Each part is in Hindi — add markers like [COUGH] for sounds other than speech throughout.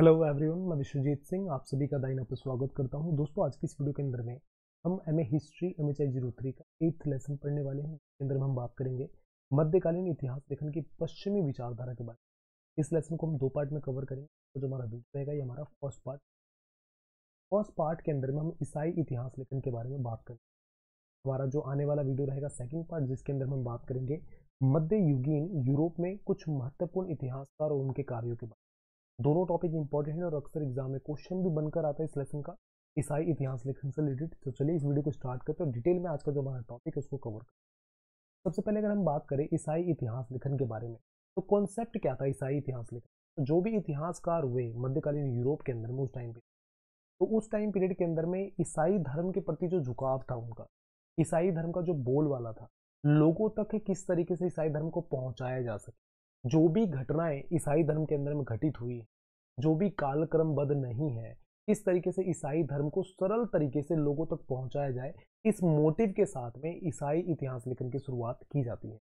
हेलो एवरीवन मैं विश्वजीत सिंह आप सभी का दाइन पर स्वागत करता हूं दोस्तों आज की इस वीडियो के अंदर में हम M A history M H I zero three का एट्थ लेसन पढ़ने वाले हैं इसके अंदर में हम बात करेंगे मध्यकालीन इतिहास लेखन की पश्चिमी विचारधारा के बारे में इस लेसन को हम दो पार्ट में कवर करेंगे तो जो हमारा वीडियो रहेगा ये हमारा फर्स्ट पार्ट फर्स्ट पार्ट के अंदर में हम ईसाई इतिहास लेखन के बारे में बात करेंगे हमारा जो आने वाला वीडियो रहेगा सेकेंड पार्ट जिसके अंदर हम बात करेंगे मध्य युगीन यूरोप में कुछ महत्वपूर्ण इतिहासकार और उनके कार्यों के बारे में दोनों टॉपिक इंपॉर्टेंट है और अक्सर एग्जाम में क्वेश्चन भी बनकर आता है इस लेसन का ईसाई इतिहास लेखन से रिलेटेड तो चलिए इस वीडियो को स्टार्ट करते हैं और डिटेल में आज का जो हमारा टॉपिक है उसको कवर करते सबसे पहले अगर हम बात करें ईसाई इतिहास लेखन के बारे में तो कॉन्सेप्ट क्या था ईसाई इतिहास लेखन तो जो भी इतिहासकार हुए मध्यकालीन यूरोप के अंदर में उस टाइम पे तो उस टाइम पीरियड के अंदर में ईसाई धर्म के प्रति जो झुकाव था उनका ईसाई धर्म का जो बोल वाला था लोगों तक किस तरीके से ईसाई धर्म को पहुंचाया जा सके जो भी घटनाएं ईसाई धर्म के अंदर में घटित हुई जो भी कालक्रमबद्ध नहीं है इस तरीके से ईसाई धर्म को सरल तरीके से लोगों तक पहुंचाया जाए इस मोटिव के साथ में ईसाई इतिहास लेखन की शुरुआत की जाती है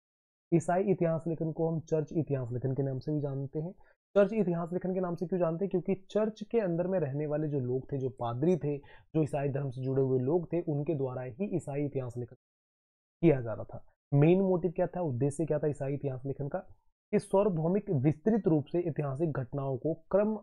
ईसाई इतिहास लेखन को हम चर्च इतिहास लेखन के नाम से भी जानते हैं चर्च इतिहास लेखन के नाम से क्यों जानते हैं क्योंकि चर्च के अंदर में रहने वाले जो लोग थे जो पादरी थे जो ईसाई धर्म से जुड़े हुए लोग थे उनके द्वारा ही ईसाई इतिहास लेखन किया जा रहा था मेन मोटिव क्या था उद्देश्य क्या था ईसाई इतिहास लेखन का इस सार्वभौमिक विस्तृत रूप से ऐतिहासिक घटनाओं को क्रम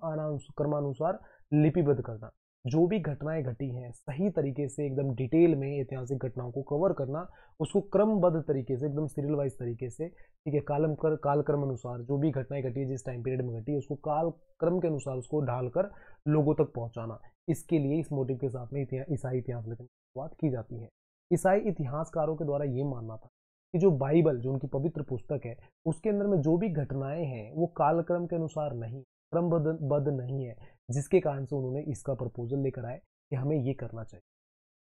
क्रमानुसार लिपिबद्ध करना जो भी घटनाएं घटी हैं सही तरीके से एकदम डिटेल में ऐतिहासिक घटनाओं को कवर करना उसको क्रमबद्ध तरीके से एकदम सीरियल वाइज तरीके से ठीक है कालम कर कालक्रम अनुसार जो भी घटनाएं घटी है जिस टाइम पीरियड में घटी है उसको काल क्रम के अनुसार उसको ढालकर लोगों तक पहुंचाना इसके लिए इस मोटिव के साथ में ईसाई इतिहास लेखन की शुरुआत की जाती है ईसाई इतिहासकारों के द्वारा ये मानना था कि जो बाइबल जो उनकी पवित्र पुस्तक है उसके अंदर में जो भी घटनाएं हैं वो कालक्रम के अनुसार नहीं क्रमबद्ध नहीं है जिसके कारण से उन्होंने इसका प्रपोजल लेकर आए कि हमें ये करना चाहिए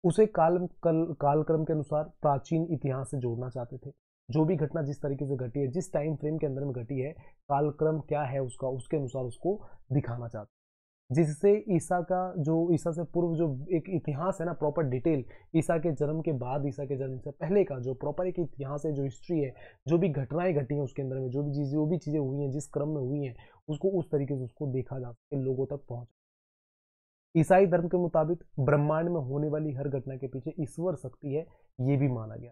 उसे काल कल कालक्रम के अनुसार प्राचीन इतिहास से जोड़ना चाहते थे जो भी घटना जिस तरीके से घटी है जिस टाइम फ्रेम के अंदर में घटी है कालक्रम क्या है उसका उसके अनुसार उसको दिखाना चाहते जिससे ईसा का जो ईसा से पूर्व जो एक इतिहास है ना प्रॉपर डिटेल ईसा के जन्म के बाद ईसा के जन्म से पहले का जो प्रॉपर एक इतिहास है जो हिस्ट्री है जो भी घटनाएं घटी हैं उसके अंदर में जो भी चीज़ें जो भी चीज़ें हुई हैं जिस क्रम में हुई हैं उसको उस तरीके से उसको देखा जा सके लोगों तक पहुँच ईसाई धर्म के मुताबिक ब्रह्मांड में होने वाली हर घटना के पीछे ईश्वर शक्ति है ये भी माना गया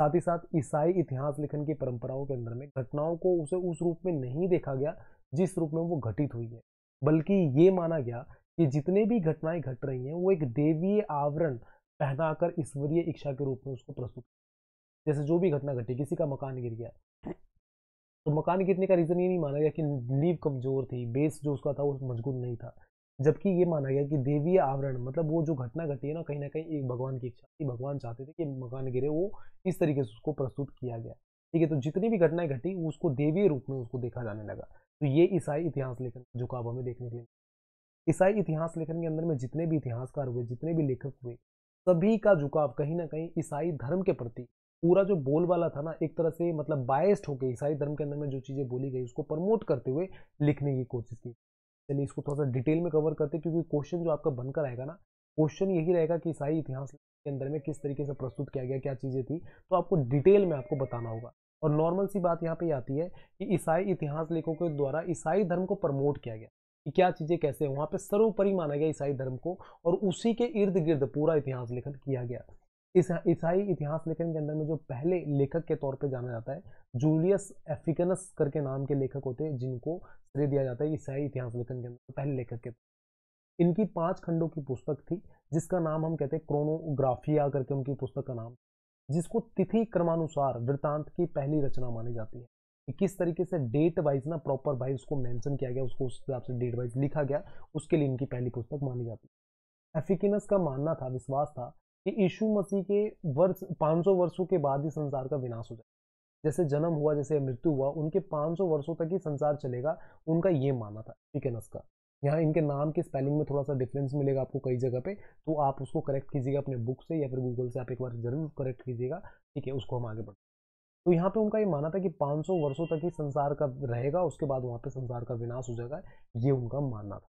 साथ ही साथ ईसाई इतिहास लेखन की परंपराओं के अंदर में घटनाओं को उसे उस रूप में नहीं देखा गया जिस रूप में वो घटित हुई है बल्कि ये माना गया कि जितने भी घटनाएं घट रही हैं वो एक देवीय आवरण पहनाकर ईश्वरीय इच्छा के रूप में उसको प्रस्तुत जैसे जो भी घटना घटी किसी का मकान गिर गया तो मकान गिरने का रीज़न ये नहीं माना गया कि नींव कमज़ोर थी बेस जो उसका था वो मजबूत नहीं था जबकि ये माना गया कि देवीय आवरण मतलब वो जो घटना घटी है ना कहीं ना कहीं एक भगवान की इच्छा थी भगवान चाहते थे कि मकान गिरे वो इस तरीके से उसको प्रस्तुत किया गया ठीक है तो जितनी भी घटनाएं घटी उसको देवीय रूप में उसको देखा जाने लगा तो ये ईसाई इतिहास लेखन का झुकाव हमें देखने के लिए ईसाई इतिहास लेखन के अंदर में जितने भी इतिहासकार हुए जितने भी लेखक हुए सभी का झुकाव कहीं ना कहीं ईसाई धर्म के प्रति पूरा जो वाला था ना एक तरह से मतलब बायस्ड होकर ईसाई धर्म के अंदर में जो चीज़ें बोली गई उसको प्रमोट करते हुए लिखने की कोशिश की चलिए इसको थोड़ा सा डिटेल में कवर करते क्योंकि क्वेश्चन जो आपका बनकर आएगा ना क्वेश्चन यही रहेगा कि ईसाई इतिहास के अंदर में किस तरीके से प्रस्तुत किया गया क्या चीज़ें थी तो आपको डिटेल में आपको बताना होगा और नॉर्मल सी बात यहाँ पे आती है कि ईसाई इतिहास लेखकों के द्वारा ईसाई धर्म को प्रमोट किया गया कि क्या चीज़ें कैसे हैं वहाँ पे सर्वोपरि माना गया ईसाई धर्म को और उसी के इर्द गिर्द पूरा इतिहास लेखन किया गया इस ईसाई इतिहास लेखन के अंदर में जो पहले लेखक के तौर पे जाना जाता है जूलियस एफिकनस करके नाम के लेखक होते हैं जिनको श्रेय दिया जाता है ईसाई इतिहास लेखन के अंदर पहले लेखक के इनकी पांच खंडों की पुस्तक थी जिसका नाम हम कहते हैं क्रोनोग्राफिया करके उनकी पुस्तक का नाम जिसको तिथि क्रमानुसार वृतांत की पहली रचना मानी जाती है कि किस तरीके से डेट वाइज ना प्रॉपर वाइज उसको मेंशन किया गया उसको उस हिसाब से डेट वाइज लिखा गया उसके लिए इनकी पहली पुस्तक मानी जाती है एफिकिनस का मानना था विश्वास था कि यीशु मसीह के वर्ष 500 वर्षों के बाद ही संसार का विनाश हो जाए जैसे जन्म हुआ जैसे मृत्यु हुआ उनके 500 वर्षों तक ही संसार चलेगा उनका ये मानना था एफिकिनस का यहाँ इनके नाम के स्पेलिंग में थोड़ा सा डिफरेंस मिलेगा आपको कई जगह पे तो आप उसको करेक्ट कीजिएगा अपने बुक से या फिर गूगल से आप एक बार ज़रूर करेक्ट कीजिएगा ठीक है उसको हम आगे हैं तो यहाँ पे उनका ये माना था कि 500 वर्षों तक ही संसार का रहेगा उसके बाद वहाँ पे संसार का विनाश हो जाएगा ये उनका मानना था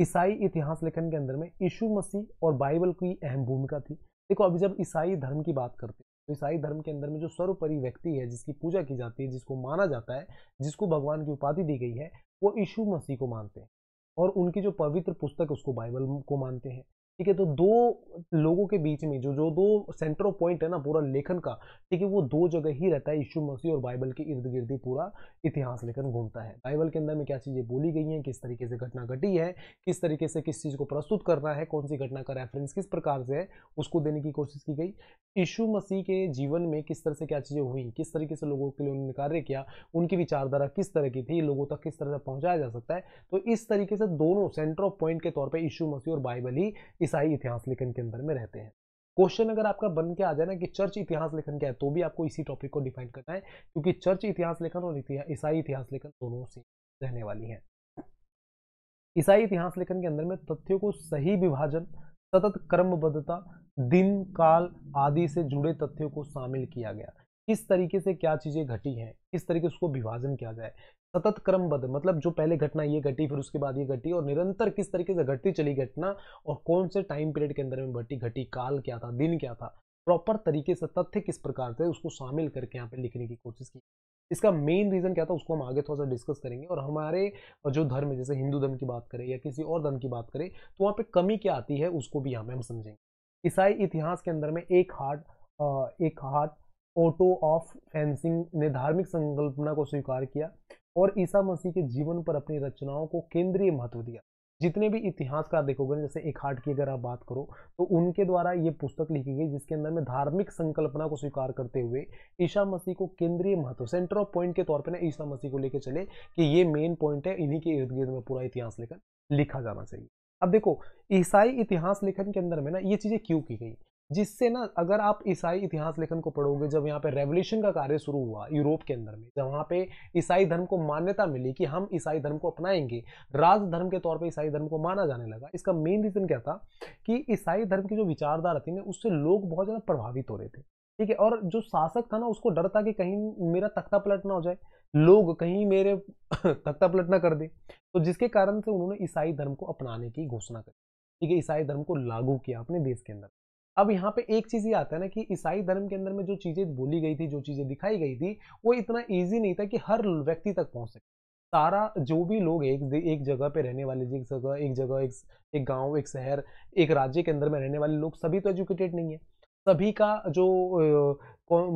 ईसाई इतिहास लेखन के अंदर में यीशु मसीह और बाइबल की अहम भूमिका थी देखो अभी जब ईसाई धर्म की बात करते हैं तो ईसाई धर्म के अंदर में जो सर्वपरि व्यक्ति है जिसकी पूजा की जाती है जिसको माना जाता है जिसको भगवान की उपाधि दी गई है वो यीशु मसीह को मानते हैं और उनकी जो पवित्र पुस्तक उसको बाइबल को मानते हैं ठीक है तो दो लोगों के बीच में जो जो दो सेंटर ऑफ पॉइंट है ना पूरा लेखन का ठीक है वो दो जगह ही रहता है यीशु मसीह और बाइबल के इर्द गिर्द ही पूरा इतिहास लेखन घूमता है बाइबल के अंदर में क्या चीज़ें बोली गई हैं किस तरीके से घटना घटी है किस तरीके से किस चीज़ को प्रस्तुत करना है कौन सी घटना का रेफरेंस किस प्रकार से है उसको देने की कोशिश की गई यीशु मसीह के जीवन में किस तरह से क्या चीज़ें हुई किस तरीके से लोगों के लिए उन्होंने कार्य किया उनकी विचारधारा किस तरह की थी लोगों तक किस तरह से पहुंचाया जा सकता है तो इस तरीके से दोनों सेंटर ऑफ पॉइंट के तौर पर यीशु मसीह और बाइबल ही इस ईसाई इतिहास लेखन के अंदर में रहते हैं क्वेश्चन अगर आपका बन के आ जाए ना कि चर्च इतिहास लेखन क्या है तो भी आपको इसी टॉपिक को डिफाइन करना है क्योंकि चर्च इतिहास लेखन और ईसाई इतिहास लेखन दोनों से रहने वाली है ईसाई इतिहास लेखन के अंदर में तथ्यों को सही विभाजन सतत क्रमबद्धता दिन काल आदि से जुड़े तथ्यों को शामिल किया गया किस तरीके से क्या चीज़ें घटी हैं किस तरीके से उसको विभाजन किया जाए सतत क्रमबद्ध मतलब जो पहले घटना ये घटी फिर उसके बाद ये घटी और निरंतर किस तरीके से घटती चली घटना और कौन से टाइम पीरियड के अंदर में घटी घटी काल क्या था दिन क्या था प्रॉपर तरीके से तथ्य किस प्रकार थे उसको शामिल करके यहाँ पे लिखने की कोशिश की इसका मेन रीज़न क्या था उसको हम आगे थोड़ा सा डिस्कस करेंगे और हमारे जो धर्म है जैसे हिंदू धर्म की बात करें या किसी और धर्म की बात करें तो वहाँ पे कमी क्या आती है उसको भी यहाँ पे हम समझेंगे ईसाई इतिहास के अंदर में एक हार्ट एक हार्ट ओटो ऑफ फेंसिंग ने धार्मिक संकल्पना को स्वीकार किया और ईसा मसीह के जीवन पर अपनी रचनाओं को केंद्रीय महत्व दिया जितने भी इतिहासकार देखोगे जैसे एक हाट की अगर आप बात करो तो उनके द्वारा ये पुस्तक लिखी गई जिसके अंदर में धार्मिक संकल्पना को स्वीकार करते हुए ईसा मसीह को केंद्रीय महत्व सेंटर ऑफ पॉइंट के तौर पर ना ईसा मसीह को लेकर चले कि ये मेन पॉइंट है इन्हीं के इर्द गिर्द में पूरा इतिहास लेकर लिखा जाना चाहिए अब देखो ईसाई इतिहास लेखन के अंदर में ना ये चीज़ें क्यों की गई जिससे ना अगर आप ईसाई इतिहास लेखन को पढ़ोगे जब यहाँ पे रेवोल्यूशन का कार्य शुरू हुआ यूरोप के अंदर में जब वहाँ पे ईसाई धर्म को मान्यता मिली कि हम ईसाई धर्म को अपनाएंगे राज धर्म के तौर पे ईसाई धर्म को माना जाने लगा इसका मेन रीज़न क्या था कि ईसाई धर्म की जो विचारधारा थी ना उससे लोग बहुत ज़्यादा प्रभावित हो रहे थे ठीक है और जो शासक था ना उसको डर था कि कहीं मेरा तख्ता पलट ना हो जाए लोग कहीं मेरे [LAUGHS] तख्ता पलट ना कर दे तो जिसके कारण से उन्होंने ईसाई धर्म को अपनाने की घोषणा करी ठीक है ईसाई धर्म को लागू किया अपने देश के अंदर अब यहाँ पे एक चीज़ ये आता है ना कि ईसाई धर्म के अंदर में जो चीज़ें बोली गई थी जो चीज़ें दिखाई गई थी वो इतना ईजी नहीं था कि हर व्यक्ति तक पहुंच सके सारा जो भी लोग एक एक जगह पे रहने वाले एक जगह एक जगह एक एक गांव एक शहर एक राज्य के अंदर में रहने वाले लोग सभी तो एजुकेटेड नहीं है सभी का जो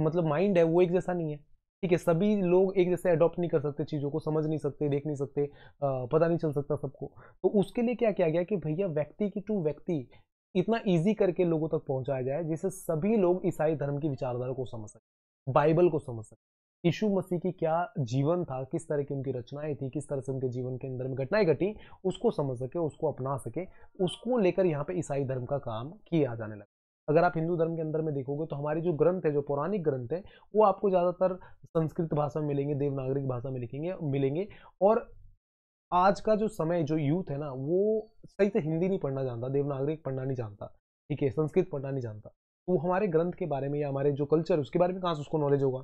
मतलब माइंड है वो एक जैसा नहीं है ठीक है सभी लोग एक जैसे अडॉप्ट नहीं कर सकते चीज़ों को समझ नहीं सकते देख नहीं सकते पता नहीं चल सकता सबको तो उसके लिए क्या किया गया कि भैया व्यक्ति की टू व्यक्ति इतना ईजी करके लोगों तक पहुंचाया जाए जिससे सभी लोग ईसाई धर्म की विचारधारा को समझ सकें बाइबल को समझ सकें यीशु मसीह की क्या जीवन था किस तरह की उनकी रचनाएं थी किस तरह से उनके जीवन के अंदर में घटनाएं घटी उसको समझ सके उसको अपना सके उसको लेकर यहाँ पे ईसाई धर्म का काम किया जाने लगा अगर आप हिंदू धर्म के अंदर में देखोगे तो हमारे जो ग्रंथ है जो पौराणिक ग्रंथ है वो आपको ज़्यादातर संस्कृत भाषा में मिलेंगे देवनागरिक भाषा में लिखेंगे मिलेंगे और आज का जो समय जो यूथ है ना वो सही से हिंदी नहीं पढ़ना जानता देवनागरिक पढ़ना नहीं जानता ठीक है संस्कृत पढ़ना नहीं जानता तो हमारे ग्रंथ के बारे में या हमारे जो कल्चर उसके बारे में कहाँ से उसको नॉलेज होगा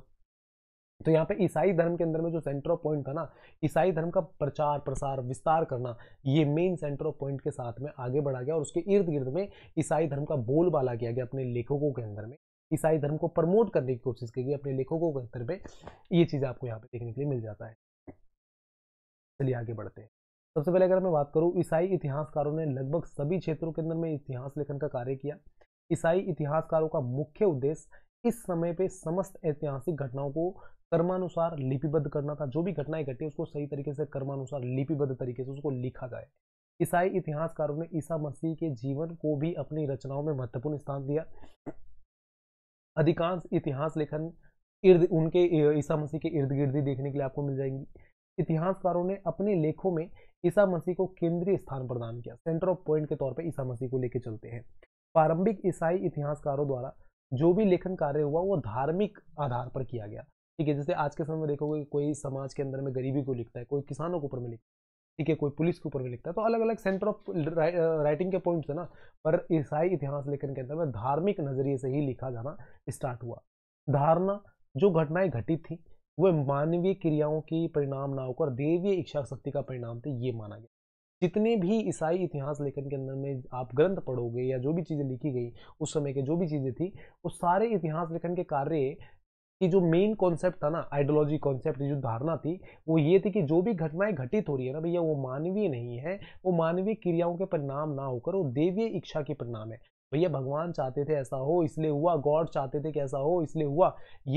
तो यहाँ पे ईसाई धर्म के अंदर में जो सेंटर ऑफ पॉइंट था ना ईसाई धर्म का प्रचार प्रसार विस्तार करना ये मेन सेंटर ऑफ पॉइंट के साथ में आगे बढ़ा गया और उसके इर्द गिर्द में ईसाई धर्म का बोलबाला किया गया अपने लेखकों के अंदर में ईसाई धर्म को प्रमोट करने की कोशिश की गई अपने लेखकों के अंदर में ये चीज़ आपको यहाँ पे देखने के लिए मिल जाता है चलिए आगे बढ़ते हैं सबसे पहले अगर मैं बात करूँ ईसाई इतिहासकारों ने लगभग सभी क्षेत्रों के अंदर में इतिहास लेखन का कार्य किया ईसाई इतिहासकारों का मुख्य उद्देश्य इस समय पे समस्त ऐतिहासिक घटनाओं को कर्मानुसार लिपिबद्ध करना था जो भी घटनाएं घटी उसको सही तरीके से कर्मानुसार लिपिबद्ध तरीके से उसको लिखा जाए ईसाई इतिहासकारों ने ईसा मसीह के जीवन को भी अपनी रचनाओं में महत्वपूर्ण स्थान दिया अधिकांश इतिहास लेखन इर्द उनके ईसा मसीह के इर्द गिर्द ही देखने के लिए आपको मिल जाएंगी इतिहासकारों ने अपने लेखों में ईसा मसीह को केंद्रीय स्थान प्रदान किया सेंटर ऑफ पॉइंट के तौर पर ईसा मसीह को लेके चलते हैं प्रारंभिक ईसाई इतिहासकारों द्वारा जो भी लेखन कार्य हुआ वो धार्मिक आधार पर किया गया ठीक है जैसे आज के समय में देखोगे कोई समाज के अंदर में गरीबी को लिखता है कोई किसानों के ऊपर में लिखता है ठीक है कोई पुलिस के ऊपर में लिखता है तो अलग अलग सेंटर ऑफ राइटिंग के पॉइंट्स है ना पर ईसाई इतिहास लेखन के अंदर में धार्मिक नजरिए से ही लिखा जाना स्टार्ट हुआ धारणा जो घटनाएं घटित थी वह मानवीय क्रियाओं की परिणाम ना होकर देवीय इच्छा शक्ति का परिणाम थे ये माना गया जितने भी ईसाई इतिहास लेखन के अंदर में आप ग्रंथ पढ़ोगे या जो भी चीज़ें लिखी गई उस समय के जो भी चीज़ें थी वो सारे इतिहास लेखन के कार्य की जो मेन कॉन्सेप्ट था ना आइडियोलॉजी कॉन्सेप्ट जो धारणा थी वो ये थी कि जो भी घटनाएं घटित हो रही है ना भैया वो मानवीय नहीं है वो मानवीय क्रियाओं के परिणाम ना होकर वो देवीय इच्छा के परिणाम है भैया भगवान चाहते थे ऐसा हो इसलिए हुआ गॉड चाहते थे कि ऐसा हो इसलिए हुआ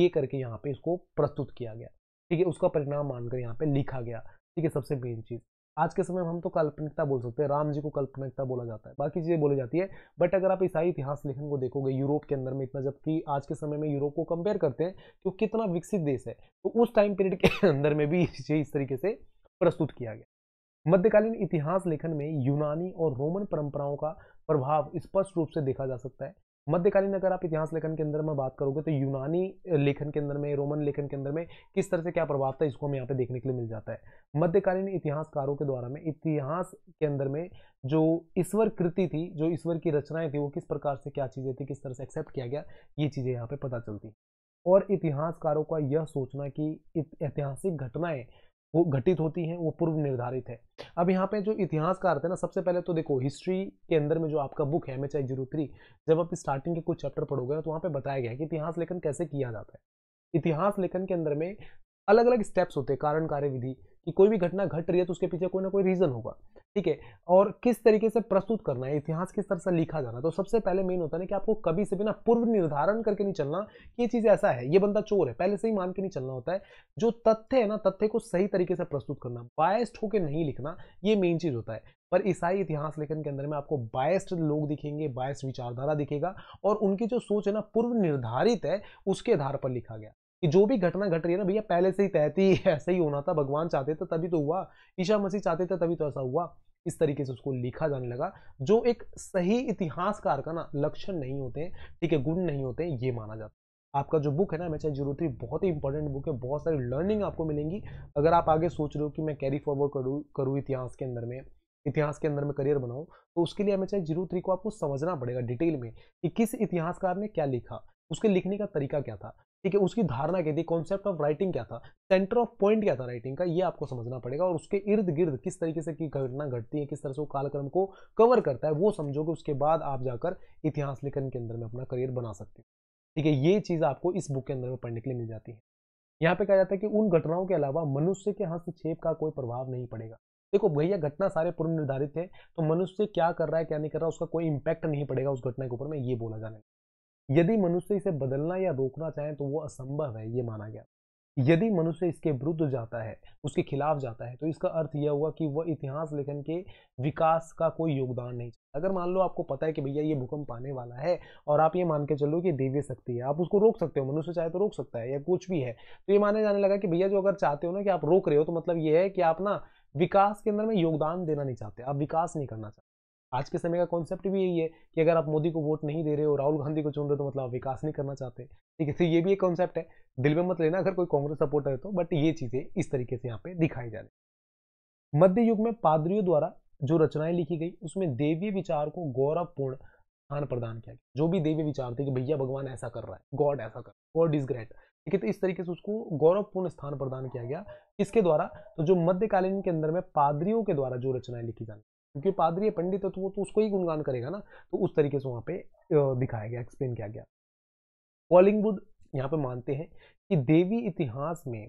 ये करके यहाँ पे इसको प्रस्तुत किया गया ठीक है उसका परिणाम मानकर यहाँ पे लिखा गया ठीक है सबसे मेन चीज़ आज के समय में हम तो काल्पनिकता बोल सकते हैं राम जी को काल्पनिकता बोला जाता है बाकी चीज़ें बोली जाती है बट अगर आप ईसाई इतिहास लेखन को देखोगे यूरोप के अंदर में इतना जबकि आज के समय में यूरोप को कंपेयर करते हैं तो कितना विकसित देश है तो उस टाइम पीरियड के [LAUGHS] अंदर में भी इस इस तरीके से प्रस्तुत किया गया मध्यकालीन इतिहास लेखन में यूनानी और रोमन परंपराओं का प्रभाव स्पष्ट रूप से देखा जा सकता है मध्यकालीन अगर आप इतिहास लेखन के अंदर में बात करोगे तो यूनानी लेखन के अंदर में रोमन लेखन के अंदर में किस तरह से क्या प्रभाव था इसको हम यहाँ पे देखने के लिए मिल जाता है मध्यकालीन इतिहासकारों के द्वारा में इतिहास के अंदर में जो ईश्वर कृति थी जो ईश्वर की रचनाएं थी वो किस प्रकार से क्या चीज़ें थी किस तरह से एक्सेप्ट किया गया ये चीज़ें यहाँ पर पता चलती और इतिहासकारों का यह सोचना कि ऐतिहासिक घटनाएं वो घटित होती हैं वो पूर्व निर्धारित है अब यहाँ पे जो इतिहास का ना सबसे पहले तो देखो हिस्ट्री के अंदर में जो आपका बुक है एम एच जब आप स्टार्टिंग के कुछ चैप्टर पढ़ोगे तो वहाँ पे बताया गया है कि इतिहास लेखन कैसे किया जाता है इतिहास लेखन के अंदर में अलग अलग स्टेप्स होते हैं कारण कार्य विधि कि कोई भी घटना घट रही है तो उसके पीछे कोई ना कोई रीज़न होगा ठीक है और किस तरीके से प्रस्तुत करना है इतिहास किस तरह से लिखा जाना तो सबसे पहले मेन होता है ना कि आपको कभी से भी ना पूर्व निर्धारण करके नहीं चलना कि ये चीज़ ऐसा है ये बंदा चोर है पहले से ही मान के नहीं चलना होता है जो तथ्य है ना तथ्य को सही तरीके से प्रस्तुत करना बायस्ड होकर नहीं लिखना ये मेन चीज़ होता है पर ईसाई इतिहास लेखन के अंदर में आपको बायस्ड लोग दिखेंगे बायस्ड विचारधारा दिखेगा और उनकी जो सोच है ना पूर्व निर्धारित है उसके आधार पर लिखा गया कि जो भी घटना घट रही है ना भैया पहले से ही तय थी ऐसा ही होना था भगवान चाहते थे तभी तो हुआ ईशा मसीह चाहते थे तभी तो ऐसा हुआ इस तरीके से उसको लिखा जाने लगा जो एक सही इतिहासकार का ना लक्षण नहीं होते ठीक है गुण नहीं होते ये माना जाता आपका जो बुक है ना एम एच जीरो थ्री बहुत ही इंपॉर्टेंट बुक है बहुत सारी लर्निंग आपको मिलेंगी अगर आप आगे सोच रहे हो कि मैं कैरी फॉरवर्ड करूँ करूँ इतिहास के अंदर में इतिहास के अंदर में करियर बनाऊं तो उसके लिए एम एच जीरो थ्री को आपको समझना पड़ेगा डिटेल में कि किस इतिहासकार ने क्या लिखा उसके लिखने का तरीका क्या था ठीक है उसकी धारणा क्या थी कॉन्सेप्ट ऑफ राइटिंग क्या था सेंटर ऑफ पॉइंट क्या था राइटिंग का ये आपको समझना पड़ेगा और उसके इर्द गिर्द किस तरीके से की घटना घटती है किस तरह से वो कालक्रम को कवर करता है वो समझोगे उसके बाद आप जाकर इतिहास लेखन के अंदर में अपना करियर बना सकते हैं ठीक है ये चीज़ आपको इस बुक के अंदर में पढ़ने के लिए मिल जाती है यहाँ पे कहा जाता है कि उन घटनाओं के अलावा मनुष्य के हस्तक्षेप का कोई प्रभाव नहीं पड़ेगा देखो भैया घटना सारे पूर्व निर्धारित है तो मनुष्य क्या कर रहा है क्या नहीं कर रहा है उसका कोई इंपैक्ट नहीं पड़ेगा उस घटना के ऊपर में ये बोला जाने यदि मनुष्य इसे बदलना या रोकना चाहे तो वो असंभव है ये माना गया यदि मनुष्य इसके विरुद्ध जाता है उसके खिलाफ जाता है तो इसका अर्थ यह हुआ कि वह इतिहास लेखन के विकास का कोई योगदान नहीं अगर मान लो आपको पता है कि भैया ये भूकंप आने वाला है और आप ये मान के चलो कि दिव्य शक्ति है आप उसको रोक सकते हो मनुष्य चाहे तो रोक सकता है या कुछ भी है तो ये माने जाने लगा कि भैया जो अगर चाहते हो ना कि आप रोक रहे हो तो मतलब ये है कि आप ना विकास के अंदर में योगदान देना नहीं चाहते आप विकास नहीं करना चाहते आज के समय का कॉन्सेप्ट भी यही है कि अगर आप मोदी को वोट नहीं दे रहे हो राहुल गांधी को चुन रहे हो तो मतलब आप विकास नहीं करना चाहते ठीक है तो ये भी एक कॉन्सेप्ट है दिल में मत लेना अगर कोई कांग्रेस सपोर्टर है तो बट ये चीज़ें इस तरीके से यहाँ पे दिखाई जा रही मध्य युग में पादरियों द्वारा जो रचनाएं लिखी गई उसमें देवी विचार को गौरवपूर्ण स्थान प्रदान किया गया जो भी देवी विचार थे कि भैया भगवान ऐसा कर रहा है गॉड ऐसा कर गॉड इज ग्रेट ठीक है तो इस तरीके से उसको गौरवपूर्ण स्थान प्रदान किया गया इसके द्वारा तो जो मध्यकालीन के अंदर में पादरियों के द्वारा जो रचनाएं लिखी जाती क्योंकि पादरी है पंडित है तो वो तो उसको ही गुणगान करेगा ना तो उस तरीके से वहाँ पे दिखाया गया एक्सप्लेन किया गया कॉलिंगवुड यहाँ पे मानते हैं कि देवी इतिहास में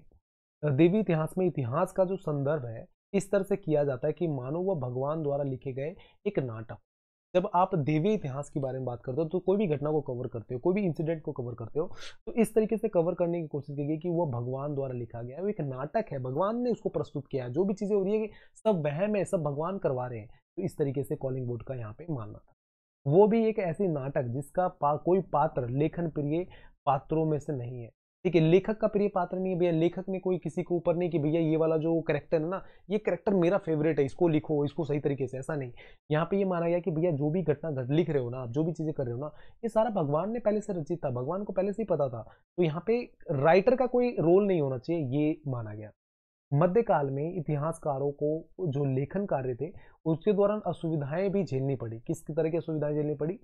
देवी इतिहास में इतिहास का जो संदर्भ है इस तरह से किया जाता है कि मानो वह भगवान द्वारा लिखे गए एक नाटक जब आप देवी इतिहास के बारे में बात करते हो तो कोई भी घटना को कवर करते हो कोई भी इंसिडेंट को कवर करते हो तो इस तरीके से कवर करने की कोशिश की गई कि वह भगवान द्वारा लिखा गया है वो एक नाटक है भगवान ने उसको प्रस्तुत किया है जो भी चीज़ें हो रही है सब वहम है सब भगवान करवा रहे हैं तो इस तरीके से कॉलिंग बोर्ड का यहाँ पे मानना था वो भी एक ऐसी नाटक जिसका पा, कोई पात्र लेखन प्रिय पात्रों में से नहीं है ठीक है लेखक का प्रिय पात्र नहीं है भैया लेखक ने कोई किसी के ऊपर नहीं कि भैया ये वाला जो करेक्टर है ना ये करेक्टर मेरा फेवरेट है इसको लिखो इसको सही तरीके से ऐसा नहीं यहाँ पे ये माना गया कि भैया जो भी घटना घट लिख रहे हो ना आप जो भी चीज़ें कर रहे हो ना ये सारा भगवान ने पहले से रचित था भगवान को पहले से ही पता था तो यहाँ पे राइटर का कोई रोल नहीं होना चाहिए ये माना गया मध्यकाल में इतिहासकारों को जो लेखन कार्य थे उसके दौरान असुविधाएं भी झेलनी पड़ी किस तरह की असुविधाएं झेलनी पड़ी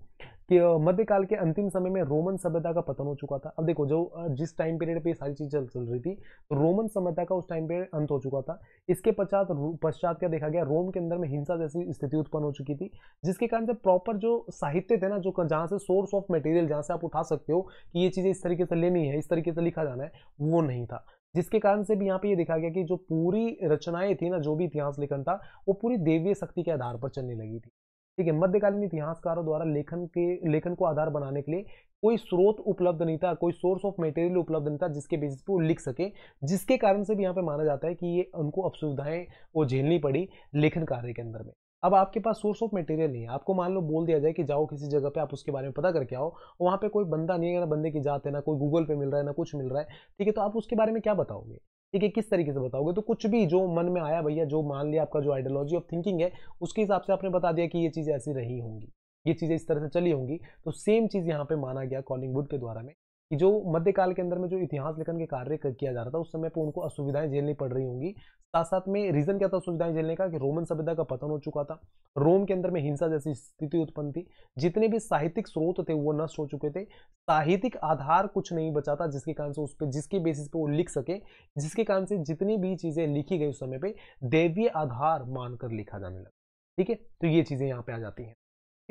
कि मध्यकाल के अंतिम समय में रोमन सभ्यता का पतन हो चुका था अब देखो जो जिस टाइम पीरियड पे सारी चीज़ चल चल रही थी तो रोमन सभ्यता का उस टाइम पीरियड अंत हो चुका था इसके पश्चात पश्चात क्या देखा गया रोम के अंदर में हिंसा जैसी स्थिति उत्पन्न हो चुकी थी जिसके कारण से प्रॉपर जो साहित्य थे ना जो जहाँ से सोर्स ऑफ मटेरियल जहाँ से आप उठा सकते हो कि ये चीज़ें इस तरीके से लेनी है इस तरीके से लिखा जाना है वो नहीं था जिसके कारण से भी यहाँ पे ये देखा गया कि जो पूरी रचनाएं थी ना जो भी इतिहास लेखन था वो पूरी देवीय शक्ति के आधार पर चलने लगी थी ठीक है मध्यकालीन इतिहासकारों द्वारा लेखन के लेखन को आधार बनाने के लिए कोई स्रोत उपलब्ध नहीं था कोई सोर्स ऑफ मटेरियल उपलब्ध नहीं था जिसके बेसिस पे वो लिख सके जिसके कारण से भी यहाँ पे माना जाता है कि ये उनको असुविधाएं वो झेलनी पड़ी लेखन कार्य के अंदर में अब आपके पास सोर्स ऑफ मटेरियल नहीं है आपको मान लो बोल दिया जाए कि जाओ किसी जगह पे आप उसके बारे में पता करके आओ वहाँ पे कोई बंदा नहीं है ना बंदे की जात है ना कोई गूगल पे मिल रहा है ना कुछ मिल रहा है ठीक है तो आप उसके बारे में क्या बताओगे ठीक है किस तरीके से बताओगे तो कुछ भी जो मन में आया भैया जो मान लिया आपका जो आइडियोलॉजी ऑफ थिंकिंग है उसके हिसाब से आपने बता दिया कि ये चीज़ें ऐसी रही होंगी ये चीज़ें इस तरह से चली होंगी तो सेम चीज़ यहाँ पे माना गया कॉलिंग के द्वारा में कि जो मध्यकाल के अंदर में जो इतिहास लेखन के कार्य किया जा रहा था उस समय पर उनको असुविधाएं झेलनी पड़ रही होंगी साथ साथ में रीजन क्या था असुविधाएं झेलने का कि रोमन सभ्यता का पतन हो चुका था रोम के अंदर में हिंसा जैसी स्थिति उत्पन्न थी जितने भी साहित्यिक स्रोत थे वो नष्ट हो चुके थे साहित्यिक आधार कुछ नहीं बचा था जिसके कारण से उस पर जिसके बेसिस पे वो लिख सके जिसके कारण से जितनी भी चीज़ें लिखी गई उस समय पर दैवीय आधार मानकर लिखा जाने लगा ठीक है तो ये चीज़ें यहाँ पे आ जाती हैं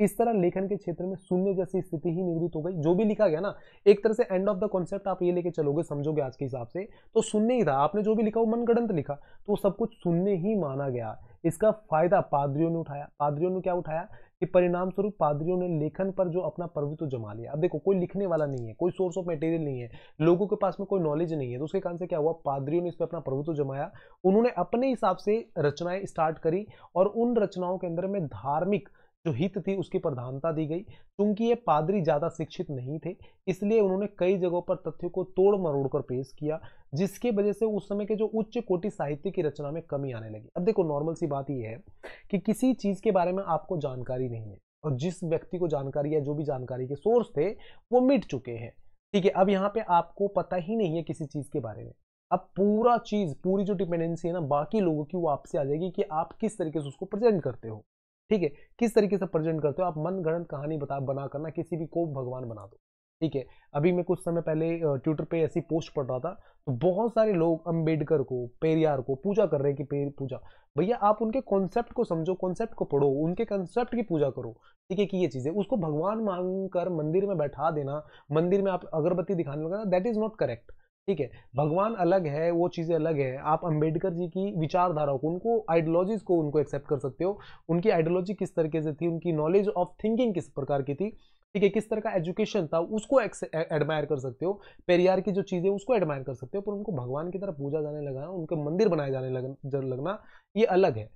इस तरह लेखन के क्षेत्र में शून्य जैसी स्थिति ही निर्मित हो गई जो भी लिखा गया ना एक तरह से एंड ऑफ द कॉन्सेप्ट आप ये लेके चलोगे समझोगे आज के हिसाब से तो शून्य ही था आपने जो भी लिखा वो मनगणंत लिखा तो सब कुछ शून्य ही माना गया इसका फायदा पादरियों ने उठाया पादरियों ने क्या उठाया कि परिणाम स्वरूप पादरियों ने लेखन पर जो अपना प्रभुत्व तो जमा लिया अब देखो कोई लिखने वाला नहीं है कोई सोर्स ऑफ मटेरियल नहीं है लोगों के पास में कोई नॉलेज नहीं है तो उसके कारण से क्या हुआ पादरियों ने इस पर अपना प्रभुत्व तो जमाया उन्होंने अपने हिसाब से रचनाएं स्टार्ट करी और उन रचनाओं के अंदर में धार्मिक जो हित थी उसकी प्रधानता दी गई क्योंकि ये पादरी ज़्यादा शिक्षित नहीं थे इसलिए उन्होंने कई जगहों पर तथ्यों को तोड़ मरोड़ कर पेश किया जिसके वजह से उस समय के जो उच्च कोटि साहित्य की रचना में कमी आने लगी अब देखो नॉर्मल सी बात यह है कि किसी चीज़ के बारे में आपको जानकारी नहीं है और जिस व्यक्ति को जानकारी या जो भी जानकारी के सोर्स थे वो मिट चुके हैं ठीक है अब यहाँ पे आपको पता ही नहीं है किसी चीज़ के बारे में अब पूरा चीज़ पूरी जो डिपेंडेंसी है ना बाकी लोगों की वो आपसे आ जाएगी कि आप किस तरीके से उसको प्रेजेंट करते हो ठीक है किस तरीके से प्रेजेंट करते हो आप मन गणत कहानी बता बना करना किसी भी को भगवान बना दो ठीक है अभी मैं कुछ समय पहले ट्विटर पे ऐसी पोस्ट पढ़ रहा था तो बहुत सारे लोग अंबेडकर को पेरियार को पूजा कर रहे हैं कि पेर पूजा भैया आप उनके कॉन्सेप्ट को समझो कॉन्सेप्ट को पढ़ो उनके कॉन्सेप्ट की पूजा करो ठीक है कि ये चीज़ें उसको भगवान मांग कर मंदिर में बैठा देना मंदिर में आप अगरबत्ती दिखाने लगा दैट इज़ नॉट करेक्ट ठीक है भगवान अलग है वो चीज़ें अलग है आप अंबेडकर जी की विचारधारा को उनको आइडियोलॉजीज को उनको एक्सेप्ट कर सकते हो उनकी आइडियोलॉजी किस तरीके से थी उनकी नॉलेज ऑफ थिंकिंग किस प्रकार की थी ठीक है किस तरह का एजुकेशन था उसको एडमायर कर सकते हो पेरियार की जो चीज़ें उसको एडमायर कर सकते हो पर उनको भगवान की तरफ पूजा जाने लगा उनके मंदिर बनाए जाने लग, लगना ये अलग है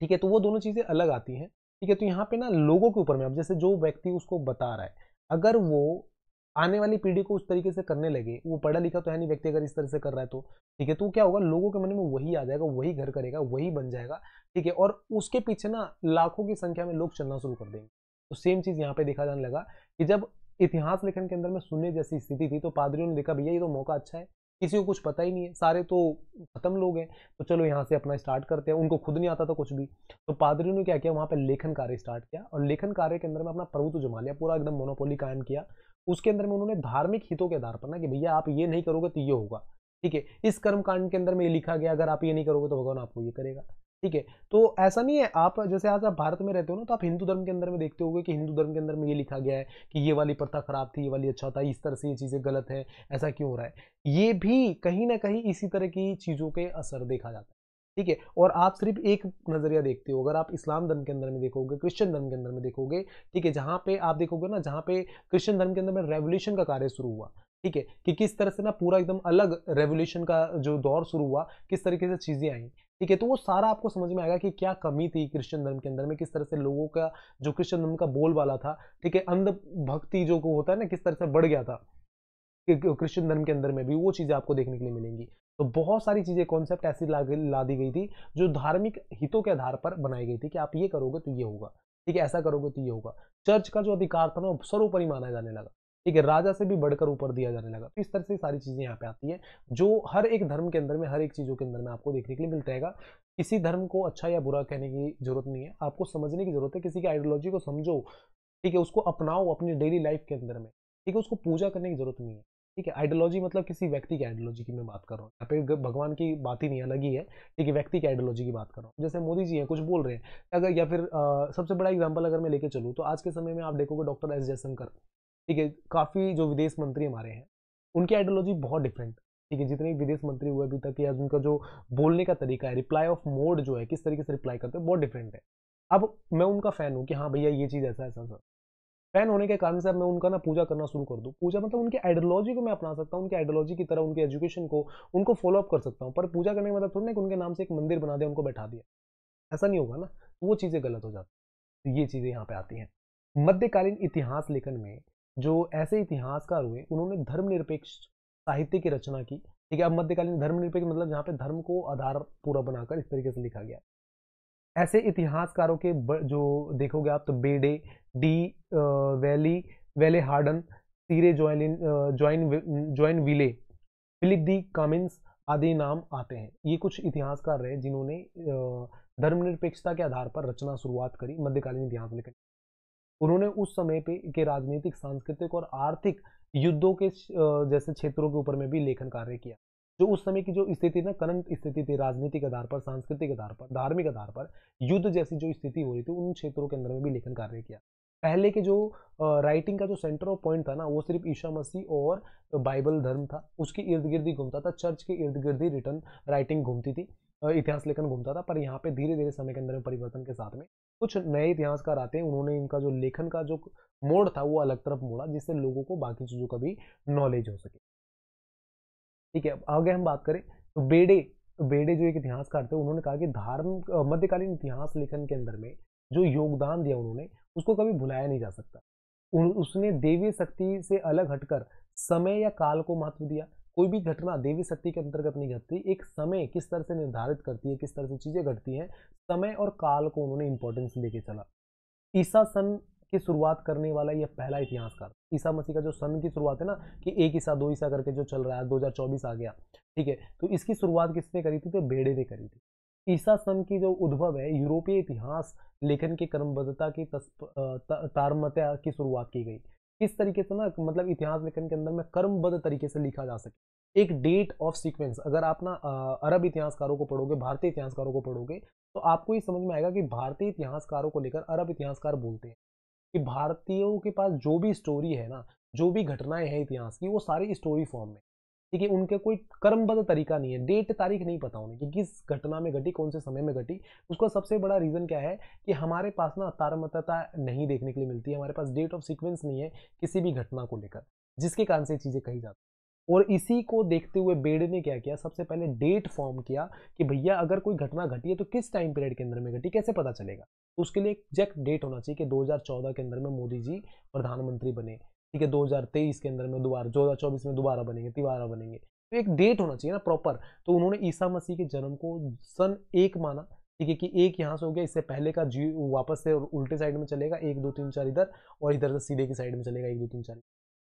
ठीक है तो वो दोनों चीज़ें अलग आती हैं ठीक है तो यहाँ पे ना लोगों के ऊपर में अब जैसे जो व्यक्ति उसको बता रहा है अगर वो आने वाली पीढ़ी को उस तरीके से करने लगे वो पढ़ा लिखा तो है नहीं व्यक्ति अगर इस तरह से कर रहा है तो ठीक है तो क्या होगा लोगों के मन में वही आ जाएगा वही घर करेगा वही बन जाएगा ठीक है और उसके पीछे ना लाखों की संख्या में लोग चलना शुरू कर देंगे तो सेम चीज़ यहाँ पे देखा जाने लगा कि जब इतिहास लेखन के अंदर में सुनने जैसी स्थिति थी तो पादरियों ने देखा भैया ये तो मौका अच्छा है किसी को कुछ पता ही नहीं है सारे तो खत्म लोग हैं तो चलो यहाँ से अपना स्टार्ट करते हैं उनको खुद नहीं आता था कुछ भी तो पादरियों ने क्या किया वहाँ पर लेखन कार्य स्टार्ट किया और लेखन कार्य के अंदर में अपना प्रभुत्व जमा लिया पूरा एकदम मोनोपोली कायम किया उसके अंदर में उन्होंने धार्मिक हितों के आधार पर ना कि भैया आप ये नहीं करोगे तो ये होगा ठीक है इस कर्मकांड के अंदर में ये लिखा गया अगर आप ये नहीं करोगे तो भगवान आपको ये करेगा ठीक है तो ऐसा नहीं है आप जैसे आज आप भारत में रहते हो ना तो आप हिंदू धर्म के अंदर में देखते होगे कि हिंदू धर्म के अंदर में ये लिखा गया है कि ये वाली प्रथा खराब थी ये वाली अच्छा था इस तरह से ये चीज़ें गलत है ऐसा क्यों हो रहा है ये भी कहीं ना कहीं इसी तरह की चीज़ों के असर देखा जाता है ठीक है और आप सिर्फ एक नज़रिया देखते हो अगर आप इस्लाम धर्म के अंदर में देखोगे क्रिश्चियन धर्म के अंदर में देखोगे ठीक है जहाँ पे आप देखोगे ना जहाँ पे क्रिश्चियन धर्म के अंदर में रेवोल्यूशन का कार्य शुरू हुआ ठीक है कि किस तरह से ना पूरा एकदम अलग रेवोल्यूशन का जो दौर शुरू हुआ किस तरीके से चीज़ें आई ठीक है तो वो सारा आपको समझ में आएगा कि क्या कमी थी क्रिश्चियन धर्म के अंदर में किस तरह से लोगों का जो क्रिश्चियन धर्म का बोल वाला था ठीक है अंध भक्ति जो होता है ना किस तरह से बढ़ गया था क्रिश्चियन धर्म के अंदर में भी वो चीज़ें आपको देखने के लिए मिलेंगी तो बहुत सारी चीज़ें कॉन्सेप्ट ऐसी ला, ला दी गई थी जो धार्मिक हितों के आधार पर बनाई गई थी कि आप ये करोगे तो ये होगा ठीक है ऐसा करोगे तो ये होगा चर्च का जो अधिकार था ना वो सर्वोपरि माना जाने लगा ठीक है राजा से भी बढ़कर ऊपर दिया जाने लगा तो इस तरह से सारी चीज़ें यहाँ पे आती है जो हर एक धर्म के अंदर में हर एक चीज़ों के अंदर में आपको देखने के लिए मिलता है किसी धर्म को अच्छा या बुरा कहने की जरूरत नहीं है आपको समझने की जरूरत है किसी की आइडियोलॉजी को समझो ठीक है उसको अपनाओ अपनी डेली लाइफ के अंदर में ठीक है उसको पूजा करने की जरूरत नहीं है ठीक है आइडियोलॉजी मतलब किसी व्यक्ति की आइडियोलॉजी की मैं बात कर रहा हूँ यहाँ पे भगवान की बात ही नहीं अलग ही है ठीक है व्यक्ति की आइडियोलॉजी की बात कर रहा हूँ जैसे मोदी जी हैं कुछ बोल रहे हैं अगर या फिर आ, सबसे बड़ा एग्जाम्पल अगर मैं लेके चलूँ तो आज के समय में आप देखोगे डॉक्टर एस जयशंकर ठीक है काफ़ी जो विदेश मंत्री हमारे हैं उनकी आइडियोलॉजी बहुत डिफरेंट ठीक है जितने विदेश मंत्री हुए अभी तक या उनका जो बोलने का तरीका है रिप्लाई ऑफ मोड जो है किस तरीके से रिप्लाई करते हैं बहुत डिफरेंट है अब मैं उनका फ़ैन हूँ कि हाँ भैया ये चीज़ ऐसा ऐसा सर फैन होने के कारण से मैं उनका ना पूजा करना शुरू कर दूँ पूजा मतलब उनके आइडियोलॉजी को मैं अपना सकता हूँ उनके आइडियोलॉजी की तरह उनके एजुकेशन को उनको फॉलोअप कर सकता हूँ पर पूजा करने का मतलब थोड़ा ना कि उनके नाम से एक मंदिर बना दिया उनको बैठा दिया ऐसा नहीं होगा ना तो वो चीज़ें गलत हो जाती तो ये चीज़ें यहाँ पर आती हैं मध्यकालीन इतिहास लेखन में जो ऐसे इतिहासकार हुए उन्होंने धर्मनिरपेक्ष साहित्य की रचना की ठीक है अब मध्यकालीन धर्मनिरपेक्ष मतलब जहाँ पे धर्म को आधार पूरा बनाकर इस तरीके से लिखा गया ऐसे इतिहासकारों के जो देखोगे आप तो बेडे डी वैली वेले हार्डन सीरे जॉइन जॉइन जॉइन विले फिलिप दी कामिन्स आदि नाम आते हैं ये कुछ इतिहासकार रहे जिन्होंने धर्मनिरपेक्षता के आधार पर रचना शुरुआत करी मध्यकालीन इतिहास में उन्होंने उस समय पे के राजनीतिक सांस्कृतिक और आर्थिक युद्धों के जैसे क्षेत्रों के ऊपर में भी लेखन कार्य किया जो उस समय की जो स्थिति ना करंट स्थिति थी राजनीतिक आधार पर सांस्कृतिक आधार पर धार्मिक आधार पर युद्ध जैसी जो स्थिति हो रही थी उन क्षेत्रों के अंदर में भी लेखन कार्य किया पहले के जो राइटिंग का जो सेंटर ऑफ पॉइंट था ना वो सिर्फ ईशा मसीह और बाइबल धर्म था उसके इर्द गिर्द ही घूमता था चर्च के इर्द गिर्द ही रिटर्न राइटिंग घूमती थी इतिहास लेखन घूमता था पर यहाँ पे धीरे धीरे समय के अंदर में परिवर्तन के साथ में कुछ नए इतिहासकार आते हैं उन्होंने इनका जो लेखन का जो मोड था वो अलग तरफ मोड़ा जिससे लोगों को बाकी चीज़ों का भी नॉलेज हो सके ठीक है आगे हम बात करें तो बेड़े तो बेड़े जो एक इतिहासकार थे उन्होंने कहा कि धार्मिक मध्यकालीन इतिहास लेखन के अंदर में जो योगदान दिया उन्होंने उसको कभी भुलाया नहीं जा सकता उसने देवी शक्ति से अलग हटकर समय या काल को महत्व दिया कोई भी घटना देवी शक्ति के अंतर्गत नहीं घटती एक समय किस तरह से निर्धारित करती है किस तरह से चीज़ें घटती हैं समय और काल को उन्होंने इंपॉर्टेंस लेके चला ईसा सन की शुरुआत करने वाला यह पहला इतिहासकार ईसा मसीह का जो सन की शुरुआत है ना कि एक ईसा दो ईसा करके जो चल रहा है 2024 आ गया ठीक है तो इसकी शुरुआत किसने करी थी तो भेड़े ने करी थी ईसा सन की जो उद्भव है यूरोपीय इतिहास लेखन की क्रमबद्धता की तारमत्या की शुरुआत की गई किस तरीके से ना मतलब इतिहास लेखन के अंदर में कर्मबद्ध तरीके से लिखा जा सके एक डेट ऑफ सीक्वेंस अगर आप ना अरब इतिहासकारों को पढ़ोगे भारतीय इतिहासकारों को पढ़ोगे तो आपको ये समझ में आएगा कि भारतीय इतिहासकारों को लेकर अरब इतिहासकार बोलते हैं कि भारतीयों के पास जो भी स्टोरी है ना जो भी घटनाएं हैं इतिहास की वो सारी स्टोरी फॉर्म में ठीक है उनके कोई कर्मबद्ध तरीका नहीं है डेट तारीख नहीं पता उन्हें कि किस घटना में घटी कौन से समय में घटी उसका सबसे बड़ा रीज़न क्या है कि हमारे पास ना तारमतता नहीं देखने के लिए मिलती है हमारे पास डेट ऑफ सिक्वेंस नहीं है किसी भी घटना को लेकर जिसके कारण से चीज़ें कही जाती और इसी को देखते हुए बेड ने क्या किया सबसे पहले डेट फॉर्म किया कि भैया अगर कोई घटना घटी है तो किस टाइम पीरियड के अंदर में घटी कैसे पता चलेगा तो उसके लिए एग्जैक्ट डेट होना चाहिए कि 2014 के अंदर में मोदी जी प्रधानमंत्री बने ठीक है 2023 के अंदर में दोबारा दो में दोबारा बनेंगे तिबारा बनेंगे तो एक डेट होना चाहिए ना प्रॉपर तो उन्होंने ईसा मसीह के जन्म को सन एक माना ठीक है कि एक यहाँ से हो गया इससे पहले का जी वापस से उल्टे साइड में चलेगा एक दो तीन चार इधर और इधर से सीधे की साइड में चलेगा एक दो तीन चार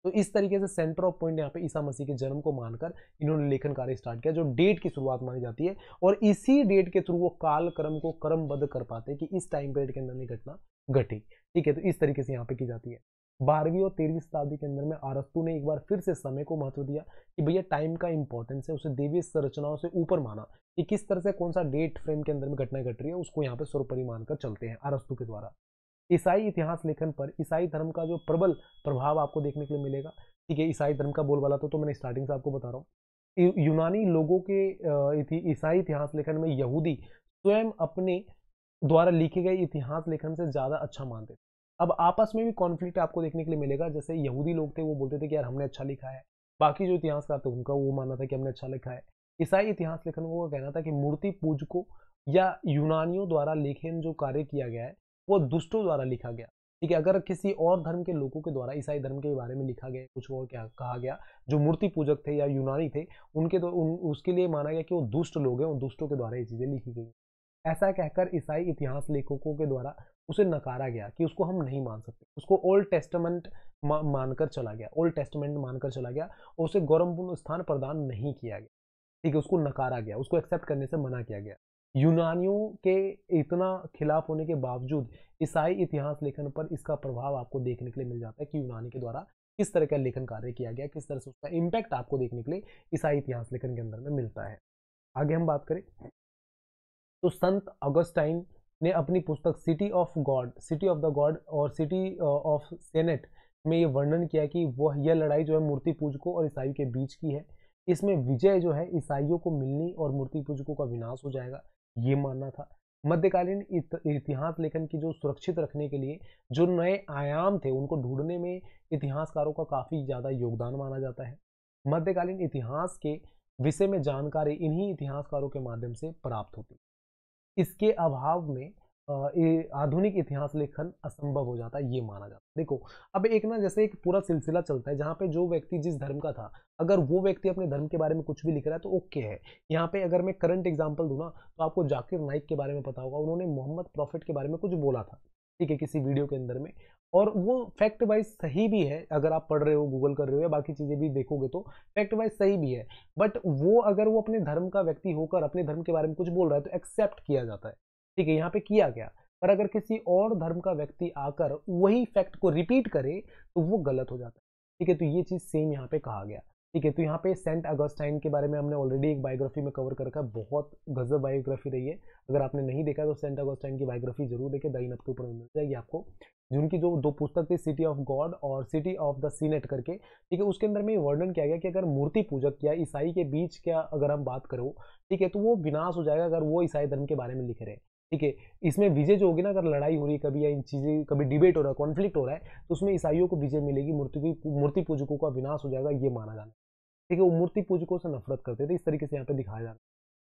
तो इस तरीके से सेंटर ऑफ पॉइंट यहाँ पे ईसा मसीह के जन्म को मानकर इन्होंने लेखन कार्य स्टार्ट किया जो डेट की शुरुआत मानी जाती है और इसी डेट के थ्रू वो काल क्रम को क्रमबद्ध कर पाते हैं कि इस टाइम पीरियड के अंदर ये घटना घटी ठीक है तो इस तरीके से यहाँ पे की जाती है बारहवीं और तेरहवीं शताब्दी के अंदर में आरस्तु ने एक बार फिर से समय को महत्व दिया कि भैया टाइम का इंपॉर्टेंस है उसे देवी संरचनाओं से ऊपर माना कि किस तरह से कौन सा डेट फ्रेम के अंदर में घटना घट रही है उसको यहाँ पे सर्वोपरि मानकर चलते हैं आरस्तु के द्वारा ईसाई इतिहास लेखन पर ईसाई धर्म का जो प्रबल प्रभाव आपको देखने के लिए मिलेगा ठीक है ईसाई धर्म का बोलबाला तो, तो मैंने स्टार्टिंग से आपको बता रहा हूँ यूनानी लोगों के ईसाई इतिहास लेखन में यहूदी स्वयं अपने द्वारा लिखे गए इतिहास लेखन से ज़्यादा अच्छा मानते थे अब आपस में भी कॉन्फ्लिक्ट आपको देखने के लिए मिलेगा जैसे यहूदी लोग थे वो बोलते थे कि यार हमने अच्छा लिखा है बाकी जो इतिहासकार थे उनका वो मानना था कि हमने अच्छा लिखा है ईसाई इतिहास लेखन को कहना था कि मूर्ति पूज को या यूनानियों द्वारा लेखन जो कार्य किया गया है वो दुष्टों द्वारा लिखा गया ठीक है अगर किसी और धर्म के लोगों के द्वारा ईसाई धर्म के बारे में लिखा गया कुछ और क्या कहा गया जो मूर्ति पूजक थे या यूनानी थे उनके तो उन, उसके लिए माना गया कि वो दुष्ट लोग हैं उन दुष्टों के द्वारा ये चीज़ें लिखी गई ऐसा कहकर ईसाई इतिहास लेखकों के द्वारा उसे नकारा गया कि उसको हम नहीं मान सकते उसको ओल्ड टेस्टमेंट मानकर चला गया ओल्ड टेस्टमेंट मानकर चला गया और उसे गौरवपूर्ण स्थान प्रदान नहीं किया गया ठीक है उसको नकारा गया उसको एक्सेप्ट करने से मना किया गया यूनानियों के इतना खिलाफ होने के बावजूद ईसाई इतिहास लेखन पर इसका प्रभाव आपको देखने के लिए मिल जाता है कि यूनानी के द्वारा किस तरह का लेखन कार्य किया गया किस तरह से उसका इम्पैक्ट आपको देखने के लिए ईसाई इतिहास लेखन के अंदर में मिलता है आगे हम बात करें तो संत अगस्टाइन ने अपनी पुस्तक city of God city of the God और सिटी ऑफ सेनेट में ये वर्णन किया कि वह यह लड़ाई जो है मूर्ति पूजकों और ईसाइयों के बीच की है इसमें विजय जो है ईसाइयों को मिलनी और मूर्ति पूजकों का विनाश हो जाएगा ये मानना था मध्यकालीन इतिहास लेखन की जो सुरक्षित रखने के लिए जो नए आयाम थे उनको ढूंढने में इतिहासकारों का काफ़ी ज़्यादा योगदान माना जाता है मध्यकालीन इतिहास के विषय में जानकारी इन्हीं इतिहासकारों के माध्यम से प्राप्त होती इसके अभाव में ये आधुनिक इतिहास लेखन असंभव हो जाता है ये माना जाता है देखो अब एक ना जैसे एक पूरा सिलसिला चलता है जहाँ पे जो व्यक्ति जिस धर्म का था अगर वो व्यक्ति अपने धर्म के बारे में कुछ भी लिख रहा है तो ओके है यहाँ पे अगर मैं करंट एग्जाम्पल दूँ ना तो आपको जाकिर नाइक के बारे में पता होगा उन्होंने मोहम्मद प्रॉफिट के बारे में कुछ बोला था ठीक है किसी वीडियो के अंदर में और वो फैक्ट वाइज सही भी है अगर आप पढ़ रहे हो गूगल कर रहे हो या बाकी चीज़ें भी देखोगे तो फैक्ट वाइज सही भी है बट वो अगर वो अपने धर्म का व्यक्ति होकर अपने धर्म के बारे में कुछ बोल रहा है तो एक्सेप्ट किया जाता है ठीक है यहाँ पे किया गया पर अगर किसी और धर्म का व्यक्ति आकर वही फैक्ट को रिपीट करे तो वो गलत हो जाता है ठीक है तो ये चीज़ सेम यहाँ पे कहा गया ठीक है तो यहाँ पे सेंट अगस्टाइन के बारे में हमने ऑलरेडी एक बायोग्राफी में कवर कर रखा है बहुत गजब बायोग्राफी रही है अगर आपने नहीं देखा तो सेंट अगस्टाइन की बायोग्राफी जरूर देखे दाइन के ऊपर मिल जाएगी आपको जिनकी जो दो पुस्तक थी सिटी ऑफ गॉड और सिटी ऑफ द सीनेट करके ठीक है उसके अंदर में वर्णन किया गया कि अगर मूर्ति पूजक या ईसाई के बीच क्या अगर हम बात करो ठीक है तो वो विनाश हो जाएगा अगर वो ईसाई धर्म के बारे में लिख रहे हैं ठीक है इसमें विजय जो होगी ना अगर लड़ाई हो रही है कभी या इन चीज़ें कभी डिबेट हो रहा है कॉन्फ्लिक्ट हो रहा है तो उसमें ईसाइयों को विजय मिलेगी मूर्ति मूर्ति पूजकों का विनाश हो जाएगा ये माना जाना ठीक है वो मूर्ति पूजकों से नफरत करते थे इस तरीके से यहाँ पे दिखाया जा रहा है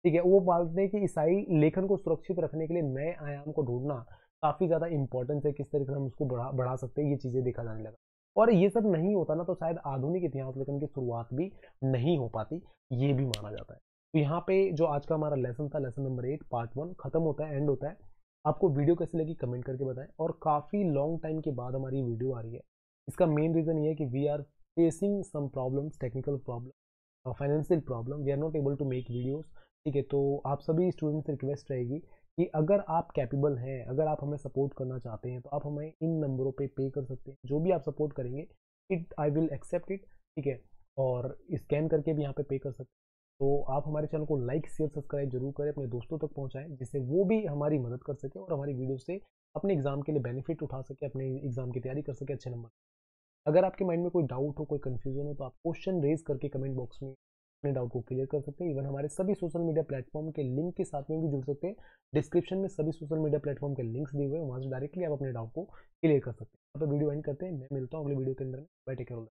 ठीक है वो मानते हैं कि ईसाई लेखन को सुरक्षित रखने के लिए नए आयाम को ढूंढना काफ़ी ज़्यादा इंपॉर्टेंस है किस तरीके से हम उसको बढ़ा बढ़ा सकते हैं ये चीज़ें देखा जाने लगा और ये सब नहीं होता ना तो शायद आधुनिक इतिहास लेखन की शुरुआत भी नहीं हो पाती ये भी माना जाता है तो यहाँ पे जो आज का हमारा लेसन था lesson number eight part one खत्म होता है एंड होता है आपको वीडियो कैसी लगी कमेंट करके बताएं और काफ़ी लॉन्ग टाइम के बाद हमारी वीडियो आ रही है इसका मेन रीज़न ये है कि we are facing some problems technical problem financial problem we are not able to make videos ठीक है तो आप सभी स्टूडेंट्स से रिक्वेस्ट रहेगी कि अगर आप कैपेबल हैं अगर आप हमें सपोर्ट करना चाहते हैं तो आप हमें इन नंबरों पर पे कर सकते हैं जो भी आप सपोर्ट करेंगे it I will accept it ठीक है और स्कैन करके भी यहाँ पे पे कर सकते हैं तो आप हमारे चैनल को लाइक शेयर सब्सक्राइब जरूर करें अपने दोस्तों तक पहुंचाएं जिससे वो भी हमारी मदद कर सके और हमारी वीडियो से अपने एग्जाम के लिए बेनिफिट उठा सके अपने एग्जाम की तैयारी कर सके अच्छे नंबर अगर आपके माइंड में कोई डाउट हो कोई कन्फ्यूजन हो तो आप क्वेश्चन रेज करके कमेंट बॉक्स में अपने डाउट को क्लियर कर सकते हैं इवन हमारे सभी सोशल मीडिया प्लेटफॉर्म के लिंक के साथ में भी जुड़ सकते हैं डिस्क्रिप्शन में सभी सोशल मीडिया प्लेटफॉर्म के लिंक्स दिए हुए हैं वहाँ से डायरेक्टली आप अपने डाउट को क्लियर कर सकते हैं अब वीडियो एंड करते हैं मैं मिलता हूँ अगले वीडियो के अंदर बैठे करो